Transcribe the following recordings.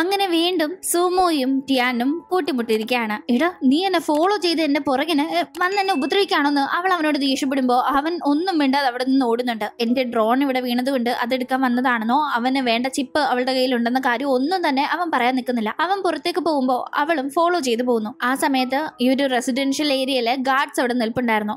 അങ്ങനെ വീണ്ടും സുമോയും ടിയാനും കൂട്ടിമുട്ടിയിരിക്കുകയാണ് എടാ നീ എന്നെ ഫോളോ ചെയ്ത് എന്നെ പുറകിന് വന്ന് എന്നെ ഉപദ്രവിക്കുകയാണെന്ന് അവൾ അവനോട് ദേഷ്യപ്പെടുമ്പോൾ അവൻ ഒന്നും മിണ്ടാതെ അവിടെ നിന്ന് ഓടുന്നുണ്ട് എന്റെ ഡ്രോൺ ഇവിടെ വീണതുകൊണ്ട് അതെടുക്കാൻ വന്നതാണെന്നോ അവന് വേണ്ട ചിപ്പ് അവളുടെ കയ്യിലുണ്ടെന്ന കാര്യം ഒന്നും തന്നെ അവൻ പറയാൻ നിൽക്കുന്നില്ല അവൻ പുറത്തേക്ക് പോകുമ്പോൾ അവളും ഫോളോ ചെയ്ത് പോകുന്നു ആ സമയത്ത് ഈ ഒരു റെസിഡൻഷ്യൽ ഏരിയയിലെ ഗാർഡ്സ് അവിടെ നിൽപ്പുണ്ടായിരുന്നു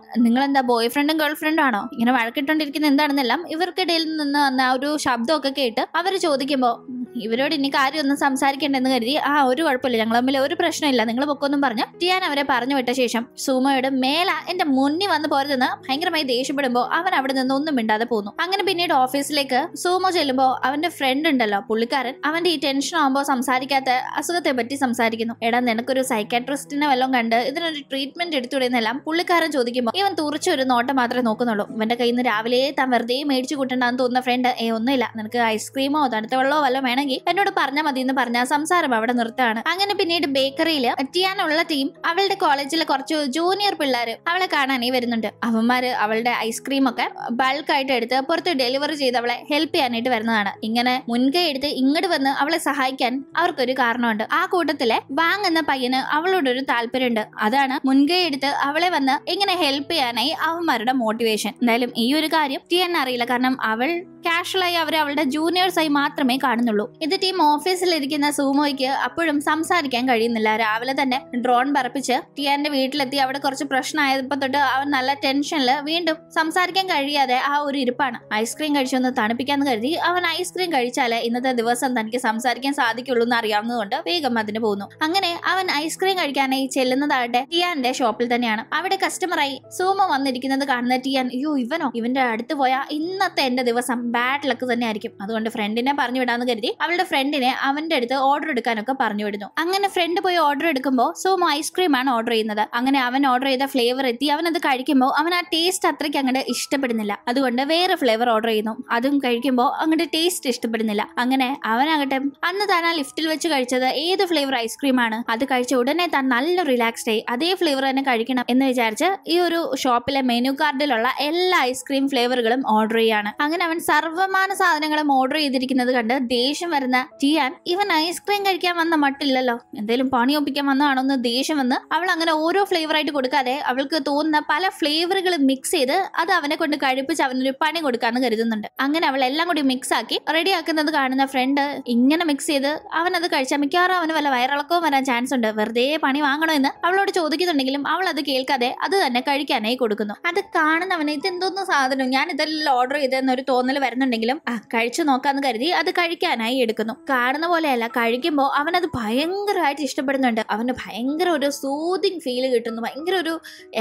എന്താ ബോയ് ഫ്രണ്ടും ഗേൾ ഫ്രണ്ടും ആണോ ഇങ്ങനെ വഴക്കിട്ടുകൊണ്ടിരിക്കുന്ന എന്താണെന്നെല്ലാം ഇവർക്കിടയിൽ നിന്ന് വന്ന ആ ഒരു ശബ്ദമൊക്കെ കേട്ട് അവർ ചോദിക്കുമ്പോൾ ഇവരോട് ഇനി ഒന്നും സംസാരിക്കേണ്ടെന്ന് കരുതി ആ ഒരു കുഴപ്പമില്ല ഞങ്ങൾ തമ്മിൽ ഒരു പ്രശ്നമില്ല നിങ്ങൾ പൊക്കൊന്നും പറഞ്ഞു ടിയാൻ അവരെ പറഞ്ഞു വിട്ട ശേഷം സുമയോട് മേല എന്റെ മുന്നിൽ വന്ന് പോരുതെന്ന് ഭയങ്കരമായി ദേഷ്യപ്പെടുമ്പോൾ അവൻ അവിടെ നിന്ന് ഒന്നും മിണ്ടാതെ പോകുന്നു അങ്ങനെ പിന്നീട് ഓഫീസിലേക്ക് സുമോ ചെല്ലുമ്പോൾ അവന്റെ ഫ്രണ്ട് ഉണ്ടല്ലോ പുള്ളിക്കാരൻ അവന്റെ ഈ ടെൻഷൻ ആകുമ്പോൾ സംസാരിക്കാത്ത അസുഖത്തെ പറ്റി സംസാരിക്കുന്നു എടാ നിനക്കൊരു സൈക്കാട്രിസ്റ്റിനെ വല്ലതും കണ്ട് ഇതിനൊരു ട്രീറ്റ്മെന്റ് എടുത്തുവിടുന്നെല്ലാം പുള്ളിക്കാരൻ ചോദിക്കുമ്പോൾ ഇവൻ തുറച്ച് ഒരു നോട്ടം മാത്രമേ നോക്കുന്നുള്ളൂ ഇവന്റെ കയ്യിൽ നിന്ന് രാവിലെ താൻ വെറുതെ മേടിച്ചു കൂട്ടണ്ടെന്ന് തോന്നുന്ന ഫ്രണ്ട് ഏ ഒന്നുമില്ല നിനക്ക് ഐസ്ക്രീമോ തണുത്ത വെള്ളമോ വല്ലതും വേണമെങ്കിൽ ഉണ്ടെങ്കിൽ എന്നോട് പറഞ്ഞാൽ മതി എന്ന് പറഞ്ഞാൽ സംസാരം അവിടെ നിർത്താണ് അങ്ങനെ പിന്നീട് ബേക്കറിയിൽ ടിയാനുള്ള ടീം അവളുടെ കോളേജിലെ കുറച്ച് ജൂനിയർ പിള്ളേർ അവളെ കാണാനേ വരുന്നുണ്ട് അവന്മാര് അവളുടെ ഐസ്ക്രീം ഒക്കെ ബൾക്കായിട്ട് എടുത്ത് പുറത്ത് ഡെലിവറി ചെയ്ത് അവളെ ഹെൽപ്പ് ചെയ്യാനായിട്ട് വരുന്നതാണ് ഇങ്ങനെ മുൻകൈ എടുത്ത് ഇങ്ങോട്ട് വന്ന് അവളെ സഹായിക്കാൻ അവർക്കൊരു കാരണമുണ്ട് ആ കൂട്ടത്തിലെ വാങ് എന്ന പയ്യന് അവളോടൊരു താല്പര്യമുണ്ട് അതാണ് മുൻകൈ എടുത്ത് അവളെ വന്ന് ഇങ്ങനെ ഹെൽപ്പ് ചെയ്യാനായി അവന്മാരുടെ മോട്ടിവേഷൻ എന്തായാലും ഈ ഒരു കാര്യം ടിയൻ അറിയില്ല കാരണം അവൾ കാഷ്വലായി അവർ അവളുടെ ജൂനിയേഴ്സായി മാത്രമേ കാണുന്നുള്ളൂ ഇത് ടീം ഓഫീസിലിരിക്കുന്ന സൂമോയ്ക്ക് അപ്പോഴും സംസാരിക്കാൻ കഴിയുന്നില്ല രാവിലെ തന്നെ ഡ്രോൺ പറപ്പിച്ച് ടിയാന്റെ വീട്ടിലെത്തി അവിടെ കുറച്ച് പ്രശ്നമായപ്പോ തൊട്ട് അവൻ നല്ല ടെൻഷനിൽ വീണ്ടും സംസാരിക്കാൻ കഴിയാതെ ആ ഒരു ഇരിപ്പാണ് ഐസ്ക്രീം കഴിച്ചൊന്ന് തണുപ്പിക്കാന്ന് കരുതി അവൻ ഐസ്ക്രീം കഴിച്ചാലേ ഇന്നത്തെ ദിവസം തനിക്ക് സംസാരിക്കാൻ സാധിക്കുള്ളൂ എന്ന് അറിയാവുന്നതുകൊണ്ട് വേഗം അതിന് പോകുന്നു അങ്ങനെ അവൻ ഐസ്ക്രീം കഴിക്കാനായി ചെല്ലുന്നതാകട്ടെ ടിയാന്റെ ഷോപ്പിൽ തന്നെയാണ് അവിടെ കസ്റ്റമറായി സൂമോ വന്നിരിക്കുന്നത് കാണുന്ന ടിയാൻ അയ്യോ ഇവനോ ഇവന്റെ അടുത്ത് പോയാ ഇന്നത്തെ എന്റെ ദിവസം ബാഡ് ലക്ക് തന്നെ ആയിരിക്കും അതുകൊണ്ട് ഫ്രണ്ടിനെ പറഞ്ഞു വിടാന്ന് കരുതി അവളുടെ ഫ്രണ്ടിനെ അവന്റെ അടുത്ത് ഓർഡർ എടുക്കാനൊക്കെ പറഞ്ഞു വിടുന്നു അങ്ങനെ ഫ്രണ്ട് പോയി ഓർഡർ എടുക്കുമ്പോൾ സോമ ഐസ്ക്രീമാണ് ഓർഡർ ചെയ്യുന്നത് അങ്ങനെ അവൻ ഓർഡർ ചെയ്ത ഫ്ലേവർ എത്തി അവൻ അത് കഴിക്കുമ്പോൾ അവൻ ആ ടേസ്റ്റ് അത്രയ്ക്ക് അങ്ങോട്ട് ഇഷ്ടപ്പെടുന്നില്ല അതുകൊണ്ട് വേറെ ഫ്ലേവർ ഓർഡർ ചെയ്യുന്നു അതും കഴിക്കുമ്പോൾ അങ്ങോട്ട് ടേസ്റ്റ് ഇഷ്ടപ്പെടുന്നില്ല അങ്ങനെ അവനാകട്ടെ അന്ന് താൻ ആ ലിഫ്റ്റിൽ വെച്ച് കഴിച്ചത് ഏത് ഫ്ലേവർ ഐസ്ക്രീമാണ് അത് കഴിച്ച ഉടനെ താൻ നല്ല റിലാക്സ്ഡ് ആയി അതേ ഫ്ലേവർ തന്നെ കഴിക്കണം എന്ന് വിചാരിച്ച് ഈ ഒരു ഷോപ്പിലെ മെനു കാർഡിലുള്ള എല്ലാ ഐസ്ക്രീം ഫ്ലേവറുകളും ഓർഡർ ചെയ്യാണ് അങ്ങനെ അവൻ സർവമാന സാധനങ്ങളും ഓർഡർ ചെയ്തിരിക്കുന്നത് കണ്ട് ദേഷ്യം വരുന്ന ടിയാൻ ഇവൻ ഐസ്ക്രീം കഴിക്കാൻ വന്ന മട്ടില്ലല്ലോ എന്തേലും പണി ഒപ്പിക്കാൻ വന്നതാണോ എന്ന് ദേഷ്യം വന്ന് അവൾ അങ്ങനെ ഓരോ ഫ്ലേവർ ആയിട്ട് കൊടുക്കാതെ അവൾക്ക് തോന്നുന്ന പല ഫ്ലേവറുകൾ മിക്സ് ചെയ്ത് അത് അവനെ കൊണ്ട് കഴിപ്പിച്ച് അവനൊരു പണി കൊടുക്കാന്ന് കരുതുന്നുണ്ട് അങ്ങനെ അവൾ എല്ലാം കൂടി മിക്സ് ആക്കി റെഡി ആക്കുന്നത് കാണുന്ന ഫ്രണ്ട് ഇങ്ങനെ മിക്സ് ചെയ്ത് അവൻ അത് കഴിച്ചാൽ മിക്കവാറും അവന് വല്ല വയറിളക്കവും വരാൻ ചാൻസ് ഉണ്ട് വെറുതെ പണി വാങ്ങണോ എന്ന് അവളോട് ചോദിക്കുന്നുണ്ടെങ്കിലും അവൾ അത് കേൾക്കാതെ അത് തന്നെ കഴിക്കാനായി കൊടുക്കുന്നു അത് കാണുന്നവന് എന്തോന്ന് സാധനം ഞാൻ ഇതെല്ലാം ഓർഡർ ചെയ്തെന്നൊരു തോന്നൽ വരുന്നുണ്ടെങ്കിലും ആ കഴിച്ചു നോക്കാന്ന് കരുതി അത് കഴിക്കാനായി എടുക്കുന്നു കാണുന്ന പോലെയല്ല കഴിക്കുമ്പോൾ അവനത് ഭയങ്കരമായിട്ട് ഇഷ്ടപ്പെടുന്നുണ്ട് അവന് ഭയങ്കര ഒരു സൂതിങ് ഫീൽ കിട്ടുന്നു ഭയങ്കര ഒരു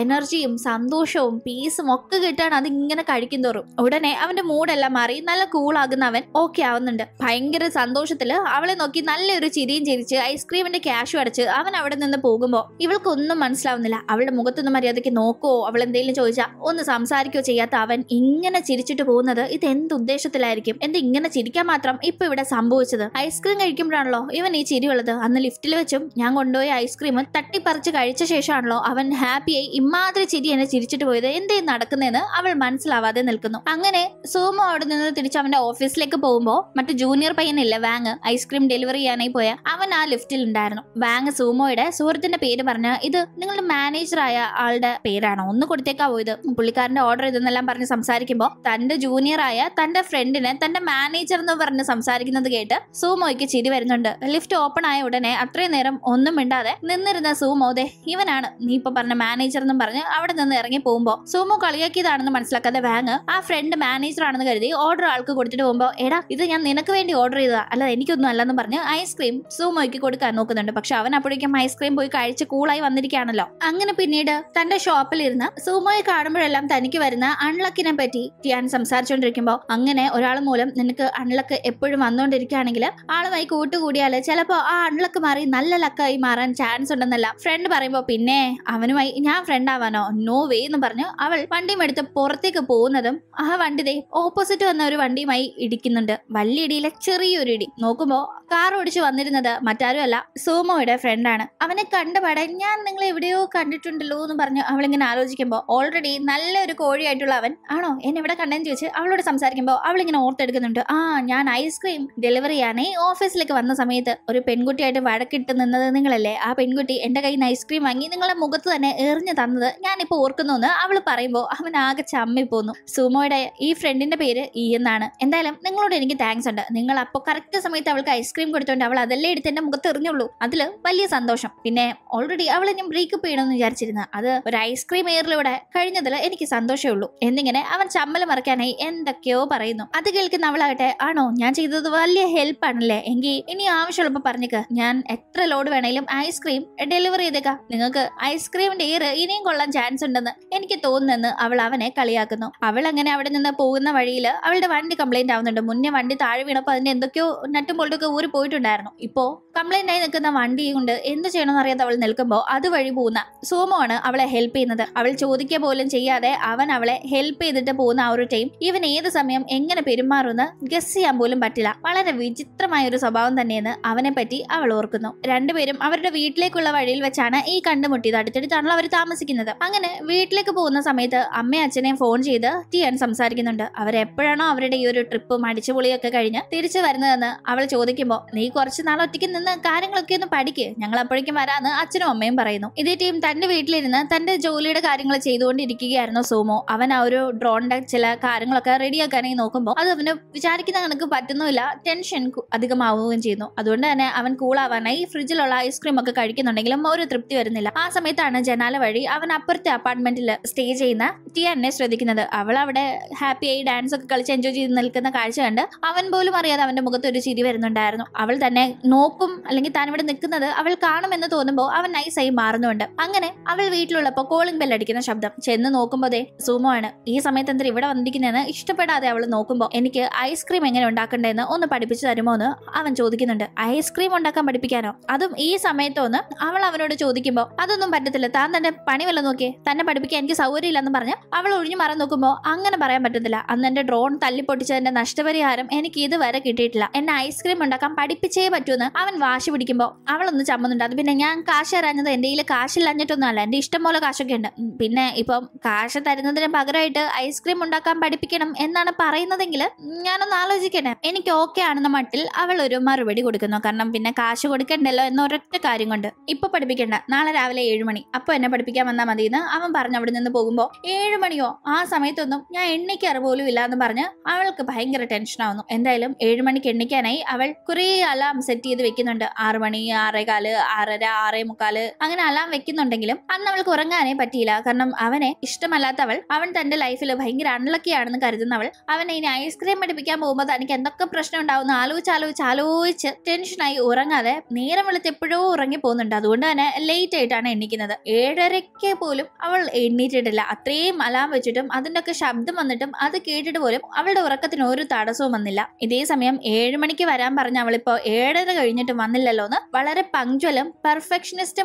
എനർജിയും സന്തോഷവും പീസും ഒക്കെ കിട്ടാണ് അതിങ്ങനെ തോറും ഉടനെ അവന്റെ മൂടെല്ലാം മാറി നല്ല കൂളാകുന്ന അവൻ ഓക്കെ ആവുന്നുണ്ട് ഭയങ്കര സന്തോഷത്തില് അവളെ നോക്കി നല്ലൊരു ചിരിയും ചിരിച്ച് ഐസ്ക്രീമിന്റെ ക്യാഷും അടച്ച് അവൻ അവിടെ നിന്ന് പോകുമ്പോൾ ഇവൾക്കൊന്നും മനസ്സിലാവുന്നില്ല അവളുടെ മുഖത്തൊന്നും മര്യാദയ്ക്ക് നോക്കോ അവൾ എന്തെങ്കിലും ചോദിച്ചാൽ ഒന്ന് സംസാരിക്കോ ചെയ്യാത്ത അവൻ ഇങ്ങനെ ചിരിച്ചിട്ട് പോകുന്നത് എന്ത് ഉദ്ദേശത്തിലായിരിക്കും എന്താ ഇങ്ങനെ ചിരിക്കാൻ മാത്രം ഇപ്പൊ ഇവിടെ സംഭവിച്ചത് ഐസ്ക്രീം കഴിക്കുമ്പോഴാണല്ലോ ഇവൻ ഈ ചിരിയുള്ളത് അന്ന് ലിഫ്റ്റിൽ വെച്ചും ഞാൻ കൊണ്ടുപോയി ഐസ്ക്രീം തട്ടിപ്പറിച്ച് കഴിച്ച ശേഷമാണല്ലോ അവൻ ഹാപ്പിയായി ഇമാതിരി ചിരി എന്നെ ചിരിച്ചിട്ട് പോയത് എന്തേ നടക്കുന്നതെന്ന് അവൾ മനസ്സിലാവാതെ നിൽക്കുന്നു അങ്ങനെ സോമോ അവിടെ നിന്ന് തിരിച്ച് അവന്റെ ഓഫീസിലേക്ക് പോകുമ്പോ മറ്റു ജൂനിയർ പയ്യനില്ല വാങ് ഐസ്ക്രീം ഡെലിവറി ചെയ്യാനായി പോയ അവൻ ആ ലിഫ്റ്റിൽ ഉണ്ടായിരുന്നു വാങ് സൂമോയുടെ സുഹൃത്തിന്റെ പേര് പറഞ്ഞ ഇത് നിങ്ങളുടെ ആയ ആളുടെ പേരാണോ ഒന്ന് കൊടുത്തേക്കാവോ ഇത് പുള്ളിക്കാരന്റെ ഓർഡർ ഇതെന്നെല്ലാം പറഞ്ഞ് സംസാരിക്കുമ്പോൾ തന്റെ ജൂനിയറായ തന്റെ ഫ്രണ്ടിനെ തന്റെ മാനേജർ എന്ന് പറഞ്ഞ് സംസാരിക്കുന്നത് കേട്ട് സൂമോയ്ക്ക് ചിരി വരുന്നുണ്ട് ലിഫ്റ്റ് ഓപ്പൺ ആയ ഉടനെ അത്രയും നേരം ഒന്നും മിണ്ടാതെ നിന്നിരുന്ന സൂമോ ദേ ഇവനാണ് നീ ഇപ്പൊ പറഞ്ഞ മാനേജർ എന്നും പറഞ്ഞ് അവിടെ നിന്ന് ഇറങ്ങി പോകുമ്പോ സൂമോ കളിയാക്കിയതാണെന്ന് മനസ്സിലാക്കാതെ വാങ് ആ ഫ്രണ്ട് മാനേജർ ആണെന്ന് കരുതി ഓർഡർ ആൾക്ക് കൊടുത്തിട്ട് പോകുമ്പോ എടാ ഇത് ഞാൻ നിനക്ക് വേണ്ടി ഓർഡർ ചെയ്തതാ അല്ല എനിക്കൊന്നും അല്ലെന്ന് പറഞ്ഞ് ഐസ്ക്രീം സൂമോയ്ക്ക് കൊടുക്കാൻ നോക്കുന്നുണ്ട് പക്ഷെ അവൻ അപ്പോഴേക്കും ഐസ്ക്രീം പോയി കഴിച്ച് കൂളായി വന്നിരിക്കുകയാണല്ലോ അങ്ങനെ പിന്നീട് തന്റെ ഷോപ്പിൽ ഇരുന്ന് സൂമോയെ കാണുമ്പോഴെല്ലാം തനിക്ക് വരുന്ന അൺലക്കിനെ പറ്റി ടിയാൻ സംസാരിച്ചോണ്ടിരിക്കുമ്പോ അങ്ങനെ ഒരാൾ മൂലം നിനക്ക് അൺലക്ക് എപ്പോഴും വന്നുകൊണ്ടിരിക്കുകയാണെങ്കിൽ ആളുമായി കൂട്ടുകൂടിയാൽ ചിലപ്പോൾ ആ അൺലക്ക് മാറി നല്ല ലക്കായി മാറാൻ ചാൻസ് ഉണ്ടെന്നല്ല ഫ്രണ്ട് പറയുമ്പോൾ പിന്നെ അവനുമായി ഞാൻ ഫ്രണ്ട് ആവാനോ നോ വേ എന്ന് പറഞ്ഞു അവൾ വണ്ടിയും എടുത്ത് പുറത്തേക്ക് പോകുന്നതും ആ വണ്ടി ദേ ഓപ്പോസിറ്റ് വന്ന ഒരു വണ്ടിയുമായി ഇടിക്കുന്നുണ്ട് വലിയ ഇടിയിലെ ചെറിയൊരു ഇടി നോക്കുമ്പോൾ കാർ ഓടിച്ചു വന്നിരുന്നത് മറ്റാരുമല്ല സോമോയുടെ ഫ്രണ്ടാണ് അവനെ കണ്ടപാടെ ഞാൻ നിങ്ങൾ എവിടെയോ കണ്ടിട്ടുണ്ടല്ലോ എന്ന് പറഞ്ഞു അവളിങ്ങനെ ആലോചിക്കുമ്പോൾ ഓൾറെഡി നല്ലൊരു കോഴിയായിട്ടുള്ള അവൻ ആണോ എന്നെ ഇവിടെ കണ്ടെന്ന് ചോദിച്ച് അവളോട് സംസാരിക്കുമ്പോൾ പറയുമ്പോൾ അവളിങ്ങനെ ഓർത്തെടുക്കുന്നുണ്ട് ആ ഞാൻ ഐസ്ക്രീം ഡെലിവറി ചെയ്യാനേ ഓഫീസിലേക്ക് വന്ന സമയത്ത് ഒരു പെൺകുട്ടിയായിട്ട് വഴക്കിട്ട് നിന്നത് നിങ്ങളല്ലേ ആ പെൺകുട്ടി എൻ്റെ കയ്യിൽ നിന്ന് ഐസ്ക്രീം വാങ്ങി നിങ്ങളുടെ മുഖത്ത് തന്നെ എറിഞ്ഞു തന്നത് ഞാനിപ്പോൾ ഓർക്കുന്നു എന്ന് അവൾ പറയുമ്പോൾ അവൻ ആകെ ചമ്മി പോന്നു സുമോയുടെ ഈ ഫ്രണ്ടിൻ്റെ പേര് ഇ എന്നാണ് എന്തായാലും നിങ്ങളോട് എനിക്ക് താങ്ക്സ് ഉണ്ട് നിങ്ങൾ അപ്പോൾ കറക്റ്റ് സമയത്ത് അവൾക്ക് ഐസ്ക്രീം കൊടുത്തോണ്ട് അവൾ അതല്ലേ എടുത്ത് എൻ്റെ മുഖത്ത് എറിഞ്ഞുള്ളൂ അതിൽ വലിയ സന്തോഷം പിന്നെ ഓൾറെഡി അവൾ ഞാൻ ബ്രേക്കപ്പ് ചെയ്യണമെന്ന് വിചാരിച്ചിരുന്നു അത് ഒരു ഐസ്ക്രീം എയറിലൂടെ കഴിഞ്ഞതിൽ എനിക്ക് സന്തോഷമേ ഉള്ളൂ എന്നിങ്ങനെ അവൻ ചമ്മൽ മറക്കാനായി എന്തൊക്കെയോ പറയുന്നു അത് കേൾക്കുന്ന അവളാകട്ടെ ആണോ ഞാൻ ചെയ്തത് വലിയ ആണല്ലേ എങ്കിൽ ഇനി ആവശ്യമുള്ളപ്പോൾ പറഞ്ഞേക്ക് ഞാൻ എത്ര ലോഡ് വേണേലും ഐസ്ക്രീം ഡെലിവറി ചെയ്തേക്ക നിങ്ങൾക്ക് ഐസ്ക്രീമിന്റെ ഈറ് ഇനിയും കൊള്ളാൻ ചാൻസ് ഉണ്ടെന്ന് എനിക്ക് തോന്നുന്നെന്ന് അവൾ അവനെ കളിയാക്കുന്നു അവൾ അങ്ങനെ അവിടെ നിന്ന് പോകുന്ന വഴിയിൽ അവളുടെ വണ്ടി കംപ്ലൈന്റ് ആവുന്നുണ്ട് മുന്നേ വണ്ടി താഴെ വീണപ്പോൾ അതിന് എന്തൊക്കെയോ നട്ടും പൊളിട്ടൊക്കെ ഊരി പോയിട്ടുണ്ടായിരുന്നു ഇപ്പോ കംപ്ലൈന്റ് ആയി നിൽക്കുന്ന വണ്ടി കൊണ്ട് എന്ത് ചെയ്യണമെന്ന് അറിയാതെ അവൾ നിൽക്കുമ്പോൾ അതുവഴി പോകുന്ന സോമോ ആണ് അവളെ ഹെൽപ്പ് ചെയ്യുന്നത് അവൾ ചോദിക്കുക പോലും ചെയ്യാതെ അവൻ അവളെ ഹെൽപ്പ് ചെയ്തിട്ട് പോകുന്ന ആ ഒരു ടൈം ഇവൻ ഏത് സമയം എങ്ങനെ പെരുമാറുമെന്ന് ഗസ് ചെയ്യാൻ പോലും പറ്റില്ല വളരെ വിചിത്രമായ ഒരു സ്വഭാവം തന്നെയെന്ന് അവനെ പറ്റി അവൾ ഓർക്കുന്നു രണ്ടുപേരും അവരുടെ വീട്ടിലേക്കുള്ള വഴിയിൽ വെച്ചാണ് ഈ കണ്ടുമുട്ടിയത് അടുത്തടുത്താണല്ലോ അവർ താമസിക്കുന്നത് അങ്ങനെ വീട്ടിലേക്ക് പോകുന്ന സമയത്ത് അമ്മയും അച്ഛനെയും ഫോൺ ചെയ്ത് ടിയാൻ സംസാരിക്കുന്നുണ്ട് അവരെപ്പോഴാണോ അവരുടെ ഈ ഒരു ട്രിപ്പും അടിച്ചുപൊളിയൊക്കെ കഴിഞ്ഞ് തിരിച്ചു വരുന്നതെന്ന് അവൾ ചോദിക്കുമ്പോൾ നീ കുറച്ച് നാൾ ഒറ്റയ്ക്ക് നിന്ന് കാര്യങ്ങളൊക്കെ ഒന്ന് പഠിക്ക് ഞങ്ങൾ അപ്പോഴേക്കും വരാന്ന് അച്ഛനും അമ്മയും പറയുന്നു ഇതേ ടീം തന്റെ വീട്ടിലിരുന്ന് തന്റെ ജോലിയുടെ കാര്യങ്ങൾ ചെയ്തുകൊണ്ടിരിക്കുകയായിരുന്നു സോമോ അവൻ ആ ഒരു ഡ്രോണിന്റെ ചില കാര്യങ്ങളൊക്കെ റെഡിയാക്കാൻ ഇറങ്ങി നോക്കുമ്പോൾ അത് അവന് വിചാരിക്കുന്ന കണക്ക് പറ്റുന്നില്ല ടെൻഷൻ അധികമാവുകയും ചെയ്യുന്നു അതുകൊണ്ട് തന്നെ അവൻ കൂളാവാനായി ഫ്രിഡ്ജിലുള്ള ഐസ്ക്രീം ഒക്കെ കഴിക്കുന്നുണ്ടെങ്കിലും ഒരു തൃപ്തി വരുന്നില്ല ആ സമയത്താണ് ജനാല വഴി അവൻ അപ്പുറത്തെ അപ്പാർട്ട്മെന്റിൽ സ്റ്റേ ചെയ്യുന്ന ടിയാനെ ശ്രദ്ധിക്കുന്നത് അവൾ അവിടെ ഹാപ്പിയായി ഡാൻസ് ഒക്കെ കളിച്ച് എൻജോയ് ചെയ്ത് നിൽക്കുന്ന കാഴ്ച കണ്ട് അവൻ പോലും അറിയാതെ അവന്റെ മുഖത്ത് ഒരു ചിരി വരുന്നുണ്ടായിരുന്നു അവൾ തന്നെ നോക്കും അല്ലെങ്കിൽ താൻ ഇവിടെ നിൽക്കുന്നത് അവൾ കാണുമെന്ന് തോന്നുമ്പോൾ അവൻ നൈസായി മാറുന്നുണ്ട് അങ്ങനെ അവൾ വീട്ടിലുള്ളപ്പോൾ കോളിംഗ് ബെൽ അടിക്കുന്ന ശബ്ദം ചെന്ന് നോക്കുമ്പോഴേ സൂമോ ആണ് ഈ സമയത്ത് എന്താ ഇവിടെ വന്നിരിക്കുന്നതെന്ന് ഇഷ്ടപ്പെടാതെ അവൾ നോക്കുമ്പോൾ എനിക്ക് ഐസ്ക്രീം എങ്ങനെ ഉണ്ടാക്കണ്ടെന്ന് ഒന്ന് പഠിപ്പിച്ചു തരുമോ എന്ന് അവൻ ചോദിക്കുന്നുണ്ട് ഐസ്ക്രീം ഉണ്ടാക്കാൻ പഠിപ്പിക്കാനോ അതും ഈ സമയത്തൊന്ന് അവൾ അവനോട് ചോദിക്കുമ്പോൾ അതൊന്നും പറ്റത്തില്ല താൻ തന്നെ പണി വല്ല നോക്കിയേ തന്നെ പഠിപ്പിക്കാൻ എനിക്ക് സൗകര്യമില്ലെന്ന് പറഞ്ഞ് അവൾ ഒഴിഞ്ഞു മാറാൻ നോക്കുമ്പോൾ അങ്ങനെ പറയാൻ പറ്റത്തില്ല അന്ന് എന്റെ ഡ്രോൺ തല്ലിപ്പൊട്ടിച്ചതിന്റെ നഷ്ടപരിഹാരം എനിക്ക് ഇതുവരെ കിട്ടിയിട്ടില്ല എന്നെ ഐസ്ക്രീം ഉണ്ടാക്കാൻ പഠിപ്പിച്ചേ പറ്റൂന്ന് അവൻ വാശി പിടിക്കുമ്പോൾ അവളൊന്ന് ചമ്മുന്നുണ്ട് അത് പിന്നെ ഞാൻ കാശ് തരാഞ്ഞത് എന്റെ കയ്യിൽ കാശില്ലാഞ്ഞിട്ടൊന്നും അല്ല എന്റെ ഇഷ്ടം പോലെ കാശൊക്കെ ഉണ്ട് പിന്നെ ഇപ്പം കാശ് തരുന്നതിന് പകരമായിട്ട് ഐസ്ക്രീം ഉണ്ടാക്കാൻ പഠിപ്പിക്കണം എന്നാണ് പറയുന്നതെങ്കിൽ ഞാനൊന്ന് ആലോചിക്കണേ എനിക്ക് ഓക്കെ ആണെന്ന മട്ടിൽ അവൾ ഒരു മറുപടി കൊടുക്കുന്നു കാരണം പിന്നെ കാശ് കൊടുക്കണ്ടല്ലോ എന്ന ഒരൊറ്റ കാര്യം കൊണ്ട് ഇപ്പൊ പഠിപ്പിക്കണ്ട നാളെ രാവിലെ ഏഴുമണി അപ്പൊ എന്നെ പഠിപ്പിക്കാൻ വന്നാൽ മതി എന്ന് അവൻ പറഞ്ഞു അവിടെ നിന്ന് പോകുമ്പോ ഏഴുമണിയോ ആ സമയത്തൊന്നും ഞാൻ എണ്ണിക്കാറ് പോലും ഇല്ല എന്ന് പറഞ്ഞ് അവൾക്ക് ഭയങ്കര ആവുന്നു എന്തായാലും ഏഴുമണിക്ക് എണ്ണിക്കാനായി അവൾ കുറേ അലാം സെറ്റ് ചെയ്ത് വെക്കുന്നുണ്ട് ആറു മണി ആറേകാല് ആറര ആറേ മുക്കാല് അങ്ങനെ അലാം വെക്കുന്നുണ്ടെങ്കിലും അന്ന് അവൾക്ക് ഉറങ്ങാനേ പറ്റിയില്ല കാരണം അവനെ ഇഷ്ടമല്ലാത്തവൾ അവൻ തന്റെ ലൈഫിൽ ഭയങ്കര അൺലക്കി ആണെന്ന് കരുതുന്നവൾ അവൻ ഇനി ഐസ്ക്രീം പഠിപ്പിക്കാൻ പോകുമ്പോൾ തനിക്ക് എന്തൊക്കെ പ്രശ്നം ഉണ്ടാവും ആലോചിച്ച് ആലോചിച്ച് ആലോചിച്ച് ടെൻഷനായി ഉറങ്ങാതെ നേരം വെളുത്ത് എപ്പോഴോ ഉറങ്ങി പോകുന്നുണ്ട് അതുകൊണ്ട് തന്നെ ലേറ്റ് ആയിട്ടാണ് എണ്ണിക്കുന്നത് ഏഴരയ്ക്ക് പോലും അവൾ എണ്ണീറ്റിട്ടില്ല അത്രയും അലാം വെച്ചിട്ടും ഒക്കെ ശബ്ദം വന്നിട്ടും അത് കേട്ടിട്ട് പോലും അവളുടെ ഉറക്കത്തിന് ഒരു തടസ്സവും വന്നില്ല ഇതേ സമയം ഏഴ് മണിക്ക് വരാൻ പറഞ്ഞ അവളിപ്പോൾ ഏഴര കഴിഞ്ഞിട്ട് വന്നില്ലല്ലോ എന്ന് വളരെ പങ്ക്ച്വലും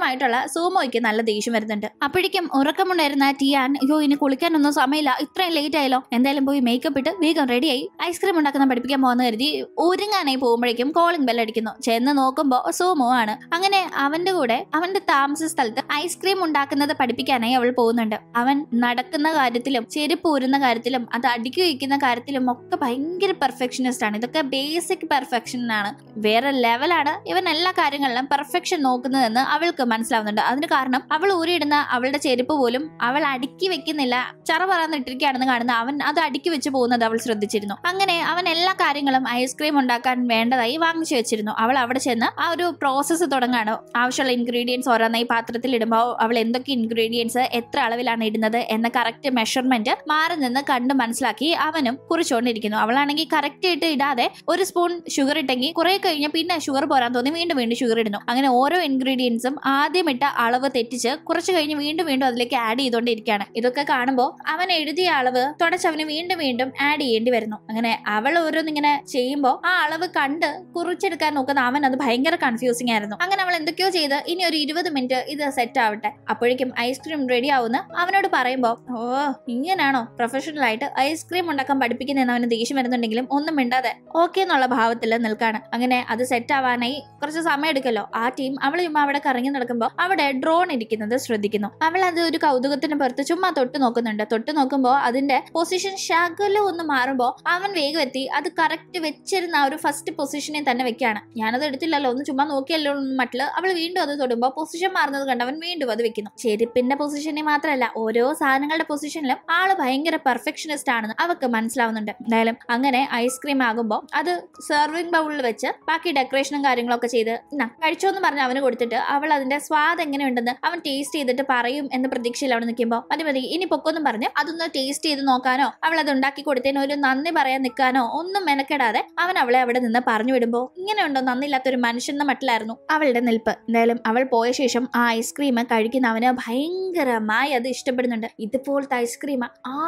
ആയിട്ടുള്ള സൂമോയ്ക്ക് നല്ല ദേഷ്യം വരുന്നുണ്ട് അപ്പോഴേക്കും ഉറക്കമുണ്ടായിരുന്ന ടിയാൻ അയ്യോ ഇനി കുളിക്കാനൊന്നും സമയമില്ല ഇത്രയും ലേറ്റ് ആയല്ലോ എന്തായാലും പോയി മേക്കപ്പ് ഇട്ട് വേഗം റെഡിയായി ഐസ്ക്രീം ഉണ്ടാക്കുന്ന പഠിപ്പിക്കാൻ പോകുന്ന കരുതി ഒരുങ്ങാനായി പോകുമ്പോഴേക്കും കോളിംഗ് ബെൽ അടിക്കുന്നു ചെന്ന് നോക്കുമ്പോൾ സോമോ ആണ് അങ്ങനെ അവന്റെ കൂടെ അവന്റെ താമസ സ്ഥലത്ത് ഐസ്ക്രീം ഉണ്ടാക്കുന്നത് പഠിപ്പിക്കാനായി അവൾ പോകുന്നുണ്ട് അവൻ നടക്കുന്ന കാര്യത്തിലും ചെരുപ്പ് ഊരുന്ന കാര്യത്തിലും അത് അടുക്കി വയ്ക്കുന്ന കാര്യത്തിലും ഒക്കെ ഭയങ്കര പെർഫെക്ഷനിസ്റ്റ് ആണ് ഇതൊക്കെ ബേസിക് പെർഫെക്ഷൻ ആണ് വേറെ ലെവലാണ് ഇവൻ എല്ലാ കാര്യങ്ങളിലും പെർഫെക്ഷൻ നോക്കുന്നതെന്ന് അവൾക്ക് മനസ്സിലാവുന്നുണ്ട് അതിന് കാരണം അവൾ ഊരിയിടുന്ന അവളുടെ ചെരുപ്പ് പോലും അവൾ അടുക്കി വെക്കുന്നില്ല ചറ പറയാൻ കാണുന്ന അവൻ അത് അടുക്കി വെച്ച് പോകുന്നത് അവൾ ശ്രദ്ധിച്ചിരുന്നു അങ്ങനെ അവൻ എല്ലാ കാര്യങ്ങളും ഐസ്ക്രീം ഉണ്ടാക്കാൻ വേണ്ടതായി വാങ്ങിച്ചു വെച്ചിരുന്നു അവൾ അവിടെ ചെന്ന് ആ ഒരു പ്രോസസ്സ് തുടങ്ങാണ് ആവശ്യമുള്ള ഇൻഗ്രീഡിയൻസ് ഓരോന്നായി പാത്രത്തിൽ ഇടുമ്പോൾ അവൾ എന്തൊക്കെ ഇൻഗ്രീഡിയൻസ് എത്ര അളവിലാണ് ഇടുന്നത് എന്ന കറക്റ്റ് മെഷർമെന്റ് മാറി നിന്ന് കണ്ട് മനസ്സിലാക്കി അവനും കുറിച്ചുകൊണ്ടിരിക്കുന്നു അവളാണെങ്കിൽ കറക്റ്റ് ആയിട്ട് ഇടാതെ ഒരു സ്പൂൺ ഷുഗർ ഇട്ടെങ്കിൽ കുറെ കഴിഞ്ഞ് പിന്നെ ഷുഗർ പോരാൻ തോന്നി വീണ്ടും വീണ്ടും ഷുഗർ ഇടുന്നു അങ്ങനെ ഓരോ ഇൻഗ്രീഡിയൻസും ആദ്യം ഇട്ട അളവ് തെറ്റിച്ച് കുറച്ച് കഴിഞ്ഞ് വീണ്ടും വീണ്ടും അതിലേക്ക് ആഡ് ചെയ്തുകൊണ്ടിരിക്കുകയാണ് ഇതൊക്കെ കാണുമ്പോൾ അവൻ എഴുതിയ അളവ് തുടച്ചവന് വീണ്ടും വീണ്ടും ആഡ് ആഡ് ചെയ്യേണ്ടി വരുന്നു അങ്ങനെ അവൾ ഓരോന്നിങ്ങനെ ചെയ്യുമ്പോൾ ആ അളവ് കണ്ട് കുറിച്ചെടുക്കാൻ നോക്കുന്ന അവൻ അത് ഭയങ്കര കൺഫ്യൂസിംഗ് ആയിരുന്നു അങ്ങനെ അവൾ എന്തൊക്കെയോ ചെയ്ത് ഇനി ഒരു ഇരുപത് മിനിറ്റ് ഇത് സെറ്റ് ആവട്ടെ അപ്പോഴേക്കും ഐസ്ക്രീം റെഡി ആവുന്ന അവനോട് പറയുമ്പോൾ ഓ ഇങ്ങനെയാണോ പ്രൊഫഷണൽ ആയിട്ട് ഐസ്ക്രീം ഉണ്ടാക്കാൻ പഠിപ്പിക്കുന്നതെന്ന് അവന് ദേഷ്യം വരുന്നുണ്ടെങ്കിലും ഒന്നും മിണ്ടാതെ ഓക്കെ എന്നുള്ള ഭാവത്തിൽ നിൽക്കാണ് അങ്ങനെ അത് സെറ്റ് ആവാനായി കുറച്ച് സമയം എടുക്കല്ലോ ആ ടീം അവൾ ചുമ്മാ അവിടെ കറങ്ങി നടക്കുമ്പോൾ അവിടെ ഡ്രോൺ ഇരിക്കുന്നത് ശ്രദ്ധിക്കുന്നു അവൾ അത് ഒരു കൗതുകത്തിന് പുറത്ത് ചുമ്മാ തൊട്ട് നോക്കുന്നുണ്ട് തൊട്ട് നോക്കുമ്പോൾ അതിന്റെ പൊസിഷൻ ശകലം ഒന്ന് മാറുമ്പോൾ അവൻ വേഗം എത്തി അത് കറക്റ്റ് വെച്ചിരുന്ന ആ ഒരു ഫസ്റ്റ് പൊസിഷനെ തന്നെ വെക്കുകയാണ് ഞാനത് എടുത്തില്ലല്ലോ ഒന്ന് ചുമ്മാ നോക്കിയല്ലോ എന്ന് അവൾ വീണ്ടും അത് തൊടുമ്പോൾ പൊസിഷൻ മാറുന്നത് കണ്ട് അവൻ വീണ്ടും അത് വെക്കുന്നു ചെരുപ്പിന്റെ പൊസിഷനെ മാത്രമല്ല ഓരോ സാധനങ്ങളുടെ പൊസിഷനിലും ആള് ഭയങ്കര പെർഫെക്ഷനിസ്റ്റ് ആണെന്ന് അവക്ക് മനസ്സിലാവുന്നുണ്ട് എന്തായാലും അങ്ങനെ ഐസ്ക്രീം ആകുമ്പോൾ അത് സെർവിംഗ് ബൗളിൽ വെച്ച് ബാക്കി ഡെക്കറേഷനും കാര്യങ്ങളൊക്കെ ചെയ്ത് കഴിച്ചോ എന്ന് പറഞ്ഞ് അവന് കൊടുത്തിട്ട് അവൾ അതിന്റെ സ്വാദ് എങ്ങനെയുണ്ടെന്ന് അവൻ ടേസ്റ്റ് ചെയ്തിട്ട് പറയും എന്ന പ്രതീക്ഷയിൽ അവൾ നിൽക്കുമ്പോൾ മതി മതി ഇനി പൊക്കൊന്നും പറഞ്ഞ് അതൊന്ന് ടേസ്റ്റ് ചെയ്ത് നോക്കാനോ അവൾ അത് ഉണ്ടാക്കി ഒരു നന്ദി പറയാൻ നിൽക്കാനോ ഒന്നും മെനക്കെടാതെ അവൻ അവളെ അവിടെ നിന്ന് പറഞ്ഞു വിടുമ്പോൾ ഇങ്ങനെയുണ്ടോ നന്ദില്ലാത്തൊരു മനുഷ്യൻ എന്ന മട്ടിലായിരുന്നു അവളുടെ നിൽപ്പ് എന്തായാലും അവൾ പോയ ശേഷം ആ ഐസ്ക്രീം കഴിക്കുന്ന അവന് ഭയങ്കരമായി അത് ഇഷ്ടപ്പെടുന്നുണ്ട് ഇതുപോലത്തെ ഐസ്ക്രീം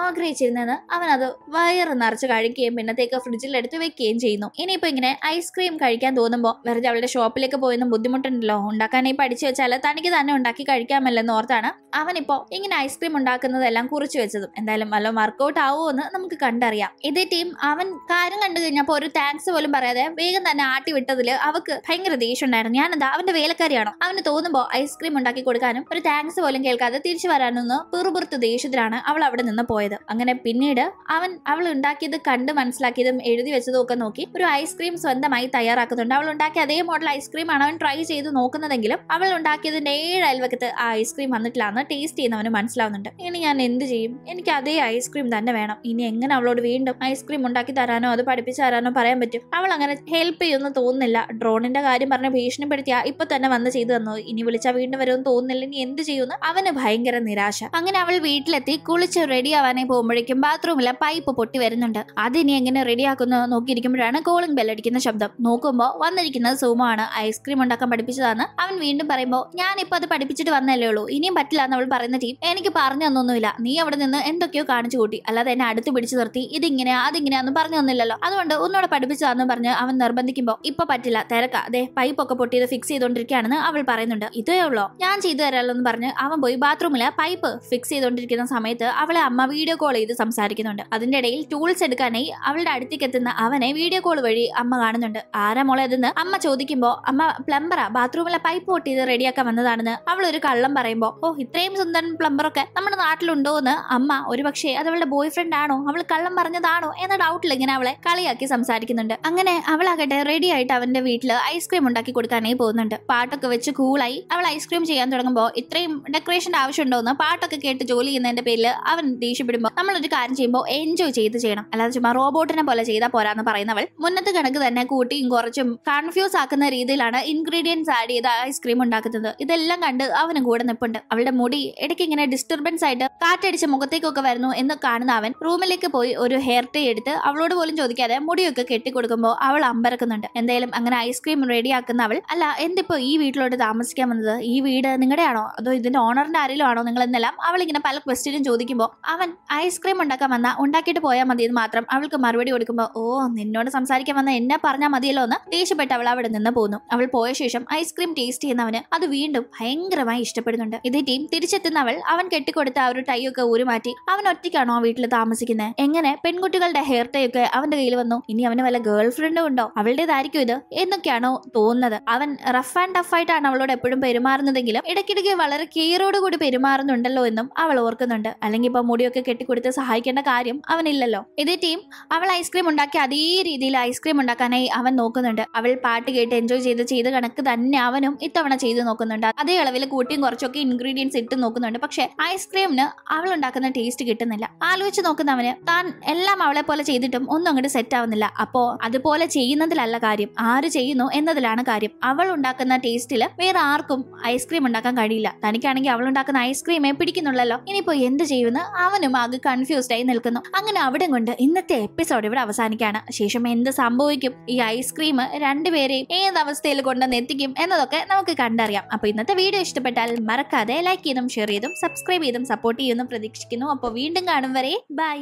ആഗ്രഹിച്ചിരുന്നത് അവൻ അത് വയറ് നിറച്ച് കഴിക്കുകയും പിന്നത്തേക്ക് എടുത്ത് വെക്കുകയും ചെയ്യുന്നു ഇനിയിപ്പോ ഇങ്ങനെ ഐസ്ക്രീം കഴിക്കാൻ തോന്നുമ്പോൾ വെറുതെ അവളുടെ ഷോപ്പിലേക്ക് പോയെന്നും ബുദ്ധിമുട്ടുണ്ടല്ലോ ഉണ്ടാക്കാനായി പഠിച്ചു വെച്ചാൽ തനിക്ക് തന്നെ ഉണ്ടാക്കി കഴിക്കാമല്ലെന്ന് ഓർത്താണ് അവനിപ്പോ ഇങ്ങനെ ഐസ്ക്രീം ഉണ്ടാക്കുന്നതെല്ലാം കുറിച്ചു വെച്ചതും എന്തായാലും വല്ല വർക്കൗട്ട് ആവുമോ എന്ന് നമുക്ക് കണ്ടറിയാം അറിയാം ഇതേ ടീം അവൻ കാര്യം കണ്ടു കഴിഞ്ഞപ്പോൾ ഒരു താങ്ക്സ് പോലും പറയാതെ വേഗം തന്നെ ആട്ടി വിട്ടതില് അവക്ക് ഭയങ്കര ദേഷ്യം ഉണ്ടായിരുന്നു ഞാനെന്താ അവന്റെ വേലക്കാരിയാണോ അവന് തോന്നുമ്പോ ഐസ്ക്രീം ഉണ്ടാക്കി കൊടുക്കാനും ഒരു താങ്ക്സ് പോലും കേൾക്കാതെ തിരിച്ചു വരാനൊന്ന് പിറുപുറത്ത് ദേഷ്യത്തിലാണ് അവൾ അവിടെ നിന്ന് പോയത് അങ്ങനെ പിന്നീട് അവൻ അവൾ ഉണ്ടാക്കിയത് കണ്ട് മനസ്സിലാക്കിയതും എഴുതി വെച്ചതും ഒക്കെ നോക്കി ഒരു ഐസ്ക്രീം സ്വന്തമായി തയ്യാറാക്കുന്നുണ്ട് അവൾ ഉണ്ടാക്കിയ അതേ മോഡൽ ഐസ്ക്രീം ആണ് അവൻ ട്രൈ ചെയ്ത് നോക്കുന്നതെങ്കിലും അവൾ ഉണ്ടാക്കിയതിന്റെ ഏഴ് അയൽവക്കത്ത് ആ ഐസ്ക്രീം വന്നിട്ടില്ലാന്ന് ടേസ്റ്റ് ചെയ്യുന്നവന് മനസ്സിലാവുന്നുണ്ട് ഇനി ഞാൻ എന്ത് ചെയ്യും എനിക്ക് അതേ ഐസ്ക്രീം തന്നെ വേണം ഇനി എങ്ങനെ അവളോട് വീണ്ടും ഐസ്ക്രീം ഉണ്ടാക്കി തരാനോ അത് പഠിപ്പിച്ചു തരാനോ പറയാൻ പറ്റും അവൾ അങ്ങനെ ഹെൽപ്പ് ചെയ്യുമെന്ന് തോന്നുന്നില്ല ഡ്രോണിന്റെ കാര്യം പറഞ്ഞ് ഭീഷണിപ്പെടുത്തിയാ ഇപ്പൊ തന്നെ വന്ന് ചെയ്തു തന്നു ഇനി വിളിച്ചാൽ വീണ്ടും വരുമെന്ന് തോന്നുന്നില്ല ഇനി എന്ത് ചെയ്യുന്നു അവന് ഭയങ്കര നിരാശ അങ്ങനെ അവൾ വീട്ടിലെത്തി കുളിച്ച് റെഡി ആവാനായി പോകുമ്പോഴേക്കും ബാത്റൂമിലെ പൈപ്പ് പൊട്ടി വരുന്നുണ്ട് അതിനി എങ്ങനെ റെഡി ആക്കുന്നു നോക്കിയിരിക്കുമ്പോഴാണ് കോളിംഗ് ബെല്ലടിക്കുന്ന ശബ്ദം നോക്കുമ്പോൾ വന്നിരിക്കുന്നത് സൂമാണ് ഐസ്ക്രീം ഉണ്ടാക്കാൻ പഠിപ്പിച്ചതാണ് അവൻ വീണ്ടും പറയുമ്പോൾ ഞാനിപ്പോ അത് പഠിപ്പിച്ചിട്ട് വന്നല്ലേ ഉള്ളൂ ഇനിയും പറ്റില്ല എന്ന് അവൾ പറയുന്ന ടീം എനിക്ക് പറഞ്ഞു തന്നൊന്നുമില്ല നീ അവിടെ നിന്ന് എന്തൊക്കെയോ കാണിച്ചു കൂട്ടി അല്ലാതെ എന്നെ അടുത്ത് പിടിച്ചു നിർത്തി ഇതിങ്ങനെയാ അതിങ്ങനെയാന്ന് പറഞ്ഞു തന്നില്ലല്ലോ അതുകൊണ്ട് ഒന്നുകൂടെ പഠിപ്പിച്ചതാന്ന് പറഞ്ഞ് അവൻ നിർബന്ധിക്കുമ്പോൾ ഇപ്പൊ പറ്റില്ല തിരക്ക അതെ ഒക്കെ പൊട്ടിയത് ഫിക്സ് ചെയ്തോണ്ടിരിക്കുകയാണെന്ന് അവൾ പറയുന്നുണ്ട് ഇതേ ഉള്ളോ ഞാൻ ചെയ്തു തരാമല്ലോ എന്ന് പറഞ്ഞ് അവൻ പോയി ബാത്റൂമില് പൈപ്പ് ഫിക്സ് ചെയ്തുകൊണ്ടിരിക്കുന്ന സമയത്ത് അവളെ അമ്മ വീഡിയോ കോൾ ചെയ്ത് സംസാരിക്കുന്നുണ്ട് അതിന്റെ ഇടയിൽ ടൂൾസ് എടുക്കാനായി അവളുടെ അടുത്തേക്ക് എത്തുന്ന അവനെ വീഡിയോ കോൾ വഴി അമ്മ കാണുന്നുണ്ട് ആരാ മോളെ അതെന്ന് അമ്മ ചോദിക്കുമ്പോൾ അമ്മ പ്ലംബറാ ബാത്റൂമിലെ പൈപ്പ് പൊട്ടിയത് റെഡിയാക്കാൻ വന്നതാണെന്ന് അവൾ ഒരു കള്ളം പറയുമ്പോ ഓ ഇത്രയും സുന്ദരൻ പ്ലംബറൊക്കെ നമ്മുടെ നാട്ടിലുണ്ടോ എന്ന് അമ്മ പക്ഷേ അത് അവളുടെ ബോയ് ഫ്രണ്ട് ആണോ അവൾ കള്ളം പറഞ്ഞതാണോ എന്ന ഡൗട്ടിൽ ഇങ്ങനെ അവളെ കളിയാക്കി സംസാരിക്കുന്നുണ്ട് അങ്ങനെ അവളാകട്ടെ റെഡി ആയിട്ട് അവന്റെ വീട്ടിൽ ഐസ്ക്രീം ഉണ്ടാക്കി കൊടുക്കാനായി പോകുന്നുണ്ട് പാട്ടൊക്കെ വെച്ച് കൂളായി അവൾ ഐസ്ക്രീം ചെയ്യാൻ തുടങ്ങുമ്പോൾ ഇത്രയും ഡെക്കറേഷന്റെ ആവശ്യമുണ്ടോ എന്ന് പാട്ടൊക്കെ കേട്ട് ജോലി ചെയ്യുന്നതിന്റെ പേരിൽ അവൻ ദേഷ്യപ്പെടുമ്പോൾ ഒരു കാര്യം ചെയ്യുമ്പോൾ എൻജോയ് ചെയ്ത് ചെയ്യണം അല്ലാതെ ചുമ്മാ റോബോട്ടിനെ പോലെ ചെയ്താൽ പോരാന്ന് പറയുന്നവൾ മുന്നത്ത് കണക്ക് തന്നെ കൂട്ടിയും കുറച്ചും കൺഫ്യൂസ് ആക്കുന്ന രീതിയിലാണ് ഇൻഗ്രീഡിയൻസ് ആഡ് ചെയ്ത് ഐസ്ക്രീം ഉണ്ടാക്കുന്നത് ഇതെല്ലാം കണ്ട് അവന് കൂടെ നിപ്പുണ്ട് അവളുടെ മുടി ഇടയ്ക്ക് ഇങ്ങനെ ഡിസ്റ്റർബൻസ് ആയിട്ട് കാറ്റടിച്ച് മുഖത്തേക്കൊക്കെ വരുന്നു എന്ന് കാണുന്ന അവൻ റൂമിലേക്ക് പോയി ഒരു ഒരു ഹെയർ ടൈ എടുത്ത് അവളോട് പോലും ചോദിക്കാതെ മുടിയൊക്കെ കെട്ടിക്കൊടുക്കുമ്പോൾ അവൾ അമ്പരക്കുന്നുണ്ട് എന്തായാലും അങ്ങനെ ഐസ്ക്രീം ആക്കുന്ന അവൾ അല്ല എന്തിപ്പോ ഈ വീട്ടിലോട്ട് താമസിക്കാൻ വന്നത് ഈ വീട് ആണോ അതോ ഇതിന്റെ ഓണറിന്റെ ആരെങ്കിലും ആണോ നിങ്ങൾ എന്നെല്ലാം അവൾ ഇങ്ങനെ പല ക്വസ്റ്റ്യനും ചോദിക്കുമ്പോൾ അവൻ ഐസ്ക്രീം ഉണ്ടാക്കാൻ വന്ന ഉണ്ടാക്കിയിട്ട് പോയാൽ മതി എന്ന് മാത്രം അവൾക്ക് മറുപടി കൊടുക്കുമ്പോൾ ഓ നിന്നോട് സംസാരിക്കാൻ വന്ന എന്നെ പറഞ്ഞാൽ മതിയല്ലോ എന്ന് ദേഷ്യപ്പെട്ട് അവൾ അവിടെ നിന്ന് പോകുന്നു അവൾ പോയ ശേഷം ഐസ്ക്രീം ടേസ്റ്റ് ചെയ്യുന്നവന് അത് വീണ്ടും ഭയങ്കരമായി ഇഷ്ടപ്പെടുന്നുണ്ട് ഇതേ ടീം തിരിച്ചെത്തുന്നവൾ അവൻ കെട്ടിക്കൊടുത്ത ആ ഒരു ടൈ ഒക്കെ ഊരുമാറ്റി അവൻ ഒറ്റയ്ക്കാണോ ആ വീട്ടിൽ താമസിക്കുന്നത് എങ്ങനെ പെൺകുട്ടികളുടെ ഹെയർ ടൈ ഒക്കെ അവന്റെ കയ്യിൽ വന്നു ഇനി അവന് വല്ല ഗേൾ ഫ്രണ്ടും ഉണ്ടോ അവളുടേതായിരിക്കും ഇത് എന്നൊക്കെയാണോ തോന്നുന്നത് അവൻ റഫ് ആൻഡ് ടഫ് ആയിട്ടാണ് അവളോട് എപ്പോഴും പെരുമാറുന്നതെങ്കിലും ഇടയ്ക്കിടയ്ക്ക് വളരെ കെയറോട് കൂടി പെരുമാറുന്നുണ്ടല്ലോ എന്നും അവൾ ഓർക്കുന്നുണ്ട് അല്ലെങ്കിൽ ഇപ്പൊ മുടിയൊക്കെ കെട്ടിക്കൊടുത്ത് സഹായിക്കേണ്ട കാര്യം അവനില്ലല്ലോ ഇതേ ടീം അവൾ ഐസ്ക്രീം ഉണ്ടാക്കി അതേ രീതിയിൽ ഐസ്ക്രീം ഉണ്ടാക്കാനായി അവൻ നോക്കുന്നുണ്ട് അവൾ പാട്ട് കേട്ട് എൻജോയ് ചെയ്ത് ചെയ്ത് കണക്ക് തന്നെ അവനും ഇത്തവണ ചെയ്ത് നോക്കുന്നുണ്ട് അതേ അളവിൽ കൂട്ടിയും കുറച്ചൊക്കെ ഇൻഗ്രീഡിയൻസ് ഇട്ട് നോക്കുന്നുണ്ട് പക്ഷെ ഐസ്ക്രീമിന് അവൾ ഉണ്ടാക്കുന്ന ടേസ്റ്റ് കിട്ടുന്നില്ല ആലോചിച്ച് നോക്കുന്നവന് താൻ എല്ലാം അവളെ പോലെ ചെയ്തിട്ടും ഒന്നും അങ്ങോട്ട് സെറ്റ് ആവുന്നില്ല അപ്പോ അതുപോലെ ചെയ്യുന്നതിലല്ല കാര്യം ആര് ചെയ്യുന്നു എന്നതിലാണ് കാര്യം അവൾ ഉണ്ടാക്കുന്ന ടേസ്റ്റിൽ വേറെ ആർക്കും ഐസ്ക്രീം ഉണ്ടാക്കാൻ കഴിയില്ല തനിക്കാണെങ്കിൽ അവൾ ഉണ്ടാക്കുന്ന ഐസ്ക്രീമേ പിടിക്കുന്നുള്ളല്ലോ ഇനിയിപ്പോ എന്ത് ചെയ്യുന്നു അവനും ആകെ കൺഫ്യൂസ്ഡ് ആയി നിൽക്കുന്നു അങ്ങനെ അവിടെ കൊണ്ട് ഇന്നത്തെ എപ്പിസോഡ് ഇവിടെ അവസാനിക്കാണ് ശേഷം എന്ത് സംഭവിക്കും ഈ ഐസ്ക്രീം രണ്ടുപേരെയും ഏത് അവസ്ഥയിൽ കൊണ്ടുവന്ന് എത്തിക്കും എന്നതൊക്കെ നമുക്ക് കണ്ടറിയാം അപ്പോൾ ഇന്നത്തെ വീഡിയോ ഇഷ്ടപ്പെട്ടാൽ മറക്കാതെ ലൈക്ക് ചെയ്തും ഷെയർ ചെയ്തും സബ്സ്ക്രൈബ് ചെയ്തും സപ്പോർട്ട് ചെയ്യുന്നു പ്രതീക്ഷിക്കുന്നു അപ്പോൾ വീണ്ടും കാണും വരെ ബൈ